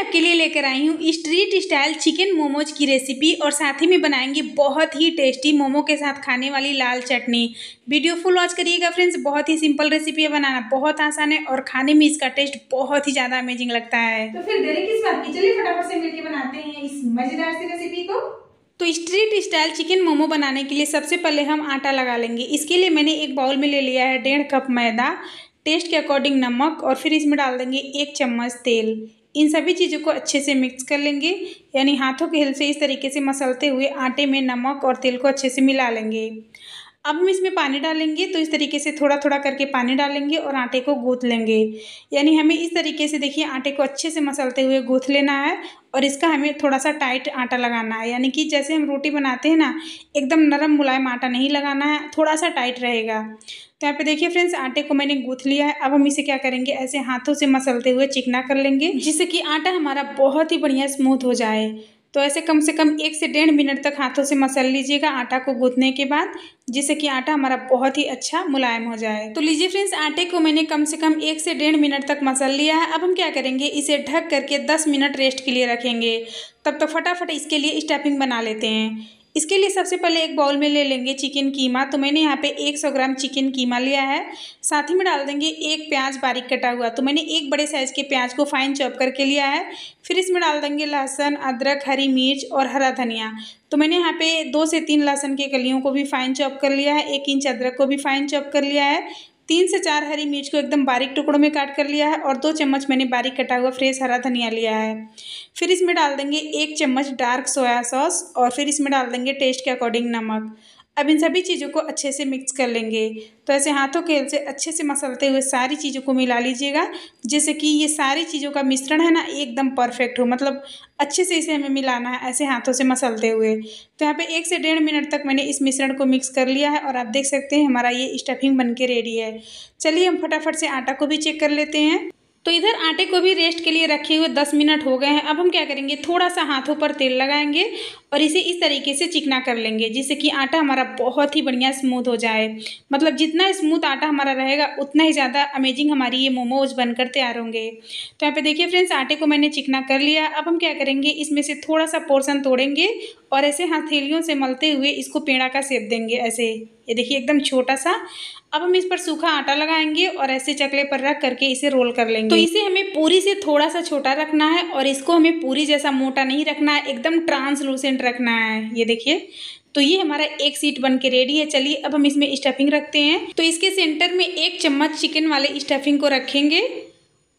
आपके लिए लेकर आई हूँ स्ट्रीट स्टाइल चिकन मोमोज की रेसिपी और साथ ही में बनाएंगे बहुत ही टेस्टी मोमो के साथ खाने वाली लाल चटनी वीडियो फुल वॉच करिएगा फ्रेंड्स बहुत ही सिंपल रेसिपी है बनाना बहुत आसान है और खाने में इसका टेस्ट बहुत ही ज़्यादा अमेजिंग लगता है तो फिर देरी किस बात की चलिए फटाफट से मिलकर बनाते हैं इस मज़ेदार सी रेसिपी को तो स्ट्रीट स्टाइल चिकन मोमो बनाने के लिए सबसे पहले हम आटा लगा लेंगे इसके लिए मैंने एक बाउल में ले लिया है डेढ़ कप मैदा टेस्ट के अकॉर्डिंग नमक और फिर इसमें डाल देंगे एक चम्मच तेल इन सभी चीज़ों को अच्छे से मिक्स कर लेंगे यानी हाथों के हेल्प से इस तरीके से मसलते हुए आटे में नमक और तेल को अच्छे से मिला लेंगे अब हम इसमें पानी डालेंगे तो इस तरीके से थोड़ा थोड़ा करके पानी डालेंगे और आटे को गूँथ लेंगे यानी हमें इस तरीके से देखिए आटे को अच्छे से मसलते हुए गूँथ लेना है और इसका हमें थोड़ा सा टाइट आटा लगाना है यानी कि जैसे हम रोटी बनाते हैं ना एकदम नरम मुलायम आटा नहीं लगाना है थोड़ा सा टाइट रहेगा तो यहाँ पे देखिए फ्रेंड्स आटे को मैंने गूँथ लिया है अब हम इसे क्या करेंगे ऐसे हाथों से मसलते हुए चिकना कर लेंगे जिससे कि आटा हमारा बहुत ही बढ़िया स्मूथ हो जाए तो ऐसे कम से कम एक से डेढ़ मिनट तक हाथों से मसल लीजिएगा आटा को गूंथने के बाद जिससे कि आटा हमारा बहुत ही अच्छा मुलायम हो जाए तो लीजिए फ्रेंड्स आटे को मैंने कम से कम एक से डेढ़ मिनट तक मसल लिया है अब हम क्या करेंगे इसे ढक करके दस मिनट रेस्ट के लिए रखेंगे तब तक तो फटाफट इसके लिए स्टफिंग बना लेते हैं इसके लिए सबसे पहले एक बाउल में ले लेंगे चिकन कीमा तो मैंने यहाँ पे 100 ग्राम चिकन कीमा लिया है साथ ही में डाल देंगे एक प्याज बारीक कटा हुआ तो मैंने एक बड़े साइज़ के प्याज को फाइन चॉप करके लिया है फिर इसमें डाल देंगे लहसुन अदरक हरी मिर्च और हरा धनिया तो मैंने यहाँ पे दो से तीन लहसुन के कलियों को भी फाइन चॉप कर लिया है एक इंच अदरक को भी फाइन चॉप कर लिया है तीन से चार हरी मिर्च को एकदम बारीक टुकड़ों में काट कर लिया है और दो चम्मच मैंने बारीक कटा हुआ फ्रेश हरा धनिया लिया है फिर इसमें डाल देंगे एक चम्मच डार्क सोया सॉस और फिर इसमें डाल देंगे टेस्ट के अकॉर्डिंग नमक अब इन सभी चीज़ों को अच्छे से मिक्स कर लेंगे तो ऐसे हाथों के से अच्छे से मसलते हुए सारी चीज़ों को मिला लीजिएगा जैसे कि ये सारी चीज़ों का मिश्रण है ना एकदम परफेक्ट हो मतलब अच्छे से इसे हमें मिलाना है ऐसे हाथों से मसलते हुए तो यहाँ पे एक से डेढ़ मिनट तक मैंने इस मिश्रण को मिक्स कर लिया है और आप देख सकते हैं हमारा ये स्टफिंग बन के रेडी है चलिए हम फटाफट से आटा को भी चेक कर लेते हैं तो इधर आटे को भी रेस्ट के लिए रखे हुए दस मिनट हो गए हैं अब हम क्या करेंगे थोड़ा सा हाथों पर तेल लगाएंगे और इसे इस तरीके से चिकना कर लेंगे जिससे कि आटा हमारा बहुत ही बढ़िया स्मूथ हो जाए मतलब जितना स्मूथ आटा हमारा रहेगा उतना ही ज़्यादा अमेजिंग हमारी ये मोमोज बनकर तैयार होंगे तो यहाँ पे देखिए फ्रेंड्स आटे को मैंने चिकना कर लिया अब हम क्या करेंगे इसमें से थोड़ा सा पोर्सन तोड़ेंगे और ऐसे हथेलियों से मलते हुए इसको पेड़ा का सेप देंगे ऐसे ये देखिए एकदम छोटा सा अब हम इस पर सूखा आटा लगाएंगे और ऐसे चकले पर रख करके इसे रोल कर लेंगे तो इसे हमें पूरी से थोड़ा सा छोटा रखना है और इसको हमें पूरी जैसा मोटा नहीं रखना है एकदम ट्रांसलूसेंट रखना है ये देखिए तो ये हमारा एक सीट बन के रेडी है चलिए अब हम इसमें स्टफिंग रखते हैं तो इसके सेंटर में एक चम्मच चिकन वाले स्टफिंग को रखेंगे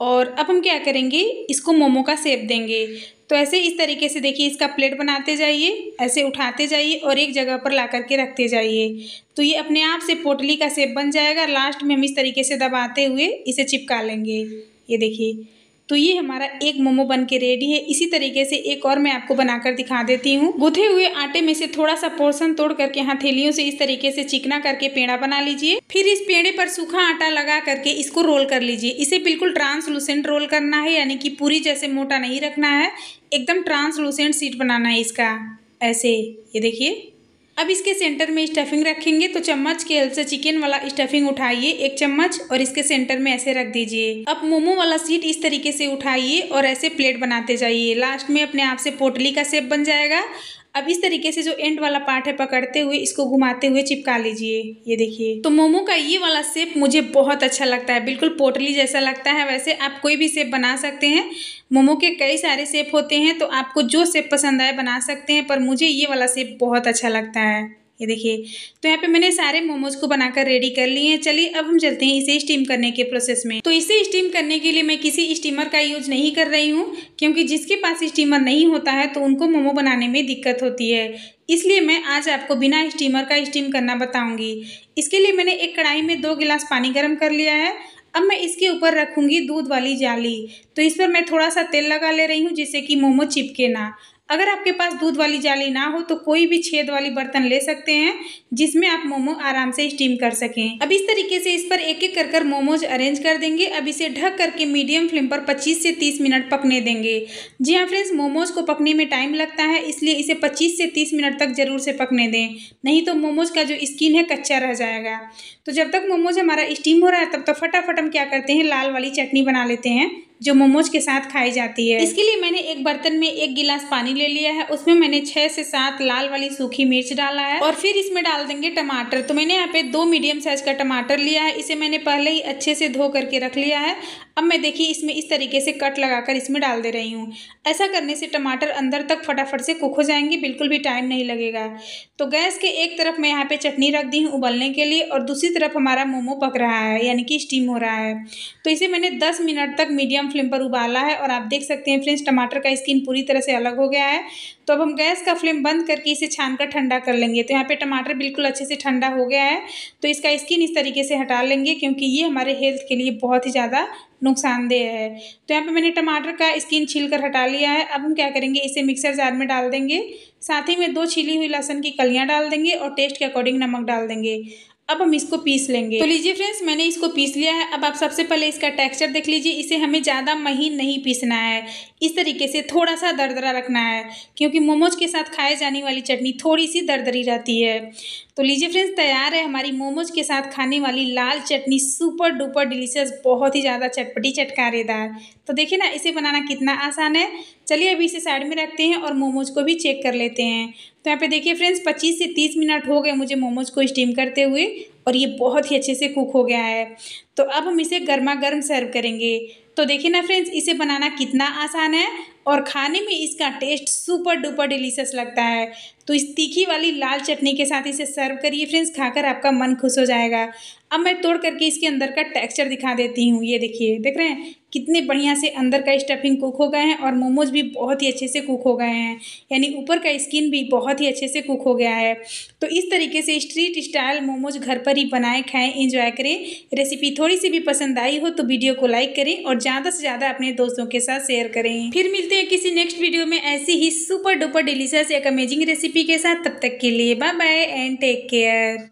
और अब हम क्या करेंगे इसको मोमो का सेप देंगे तो ऐसे इस तरीके से देखिए इसका प्लेट बनाते जाइए ऐसे उठाते जाइए और एक जगह पर ला करके रखते जाइए तो ये अपने आप से पोटली का सेप बन जाएगा लास्ट में हम इस तरीके से दबाते हुए इसे चिपका लेंगे ये देखिए तो ये हमारा एक मोमो बन के रेडी है इसी तरीके से एक और मैं आपको बनाकर दिखा देती हूँ गुथे हुए आटे में से थोड़ा सा पोर्शन तोड़ करके यहाँ थैलियों से इस तरीके से चिकना करके पेड़ा बना लीजिए फिर इस पेड़े पर सूखा आटा लगा करके इसको रोल कर लीजिए इसे बिल्कुल ट्रांसलूसेंट रोल करना है यानी कि पूरी जैसे मोटा नहीं रखना है एकदम ट्रांसलूसेंट सीट बनाना है इसका ऐसे ये देखिए अब इसके सेंटर में स्टफिंग रखेंगे तो चम्मच के हल्से से चिकन वाला स्टफिंग उठाइए एक चम्मच और इसके सेंटर में ऐसे रख दीजिए अब मोमो वाला सीट इस तरीके से उठाइए और ऐसे प्लेट बनाते जाइए लास्ट में अपने आप से पोटली का सेप बन जाएगा अब इस तरीके से जो एंड वाला पार्ट है पकड़ते हुए इसको घुमाते हुए चिपका लीजिए ये देखिए तो मोमो का ये वाला सेप मुझे बहुत अच्छा लगता है बिल्कुल पोटली जैसा लगता है वैसे आप कोई भी सेप बना सकते हैं मोमो के कई सारे सेप होते हैं तो आपको जो सेप पसंद आए बना सकते हैं पर मुझे ये वाला सेप बहुत अच्छा लगता है ये देखिए तो यहाँ पे मैंने सारे मोमोज को बनाकर रेडी कर लिए हैं चलिए अब हम चलते हैं इसे स्टीम करने के प्रोसेस में तो इसे स्टीम करने के लिए मैं किसी स्टीमर का यूज नहीं कर रही हूँ क्योंकि जिसके पास स्टीमर नहीं होता है तो उनको मोमो बनाने में दिक्कत होती है इसलिए मैं आज आपको बिना स्टीमर का स्टीम करना बताऊँगी इसके लिए मैंने एक कढ़ाई में दो गिलास पानी गर्म कर लिया है अब मैं इसके ऊपर रखूंगी दूध वाली जाली तो इस पर मैं थोड़ा सा तेल लगा ले रही हूँ जिससे कि मोमो चिपके ना अगर आपके पास दूध वाली जाली ना हो तो कोई भी छेद वाली बर्तन ले सकते हैं जिसमें आप मोमो आराम से स्टीम कर सकें अब इस तरीके से इस पर एक एक कर कर मोमोज अरेंज कर देंगे अब इसे ढक करके मीडियम फ्लेम पर 25 से 30 मिनट पकने देंगे जी हाँ फ्रेंड्स मोमोज को पकने में टाइम लगता है इसलिए इसे पच्चीस से तीस मिनट तक जरूर से पकने दें नहीं तो मोमोज का जो स्किन है कच्चा रह जाएगा तो जब तक मोमोज हमारा स्टीम हो रहा है तब तक तो फटाफट हम क्या करते हैं लाल वाली चटनी बना लेते हैं जो मोमोज के साथ खाई जाती है इसके लिए मैंने एक बर्तन में एक गिलास पानी ले लिया है उसमें मैंने छह से सात लाल वाली सूखी मिर्च डाला है और फिर इसमें डाल देंगे टमाटर तो मैंने यहाँ पे दो मीडियम साइज का टमाटर लिया है इसे मैंने पहले ही अच्छे से धो करके रख लिया है अब मैं देखिए इसमें इस तरीके से कट लगाकर इसमें डाल दे रही हूँ ऐसा करने से टमाटर अंदर तक फटाफट से कुक हो जाएंगे बिल्कुल भी टाइम नहीं लगेगा तो गैस के एक तरफ मैं यहाँ पे चटनी रख दी हूँ उबलने के लिए और दूसरी तरफ हमारा मोमो पक रहा है यानी कि स्टीम हो रहा है तो इसे मैंने दस मिनट तक मीडियम फ्लेम पर उबाला है और आप देख सकते हैं फ्रेंड्स टमाटर का स्किन पूरी तरह से अलग हो गया है तो अब हम गैस का फ्लेम बंद करके इसे छान कर ठंडा कर लेंगे तो यहाँ पर टमाटर बिल्कुल अच्छे से ठंडा हो गया है तो इसका स्किन इस तरीके से हटा लेंगे क्योंकि ये हमारे हेल्थ के लिए बहुत ही ज़्यादा नुकसानदेह है तो यहाँ पे मैंने टमाटर का स्किन छील कर हटा लिया है अब हम क्या करेंगे इसे मिक्सर जार में डाल देंगे साथ ही में दो छिली हुई लहसुन की कलियाँ डाल देंगे और टेस्ट के अकॉर्डिंग नमक डाल देंगे अब हम इसको पीस लेंगे तो लीजिए फ्रेंड्स मैंने इसको पीस लिया है अब आप सबसे पहले इसका टेक्सचर देख लीजिए इसे हमें ज़्यादा महीन नहीं पीसना है इस तरीके से थोड़ा सा दरदरा रखना है क्योंकि मोमोज के साथ खाए जाने वाली चटनी थोड़ी सी दरदरी रहती है तो लीजिए फ्रेंड्स तैयार है हमारी मोमोज के साथ खाने वाली लाल चटनी सुपर डुपर डिलीशियस बहुत ही ज़्यादा चटपटी चटकारेदार तो देखिए ना इसे बनाना कितना आसान है चलिए अभी इसे साइड में रखते हैं और मोमोज को भी चेक कर लेते हैं तो यहाँ पे देखिए फ्रेंड्स पच्चीस से तीस मिनट हो गए मुझे मोमोज़ को स्टीम करते हुए और ये बहुत ही अच्छे से कुक हो गया है तो अब हम इसे गर्मा गर्म सर्व करेंगे तो देखिए ना फ्रेंड्स इसे बनाना कितना आसान है और खाने में इसका टेस्ट सुपर डुपर डिलीशियस लगता है तो इस तीखी वाली लाल चटनी के साथ इसे सर्व करिए फ्रेंड्स खाकर आपका मन खुश हो जाएगा अब मैं तोड़ करके इसके अंदर का टेक्सचर दिखा देती हूँ ये देखिए देख रहे हैं कितने बढ़िया से अंदर का स्टफिंग कुक हो गए हैं और मोमोज भी बहुत ही अच्छे से कुक हो गए हैं यानी ऊपर का स्किन भी बहुत ही अच्छे से कुक हो गया है तो इस तरीके से स्ट्रीट स्टाइल मोमोज घर पर ही बनाए खाएं एंजॉय करें रेसिपी थोड़ी सी भी पसंद आई हो तो वीडियो को लाइक करें और ज़्यादा से ज़्यादा अपने दोस्तों के साथ शेयर करें फिर मिलते हैं किसी नेक्स्ट वीडियो में ऐसी ही सुपर डुपर डिलीशियस एक अमेजिंग रेसिपी रेसिपी के साथ तब तक के लिए bye bye and take care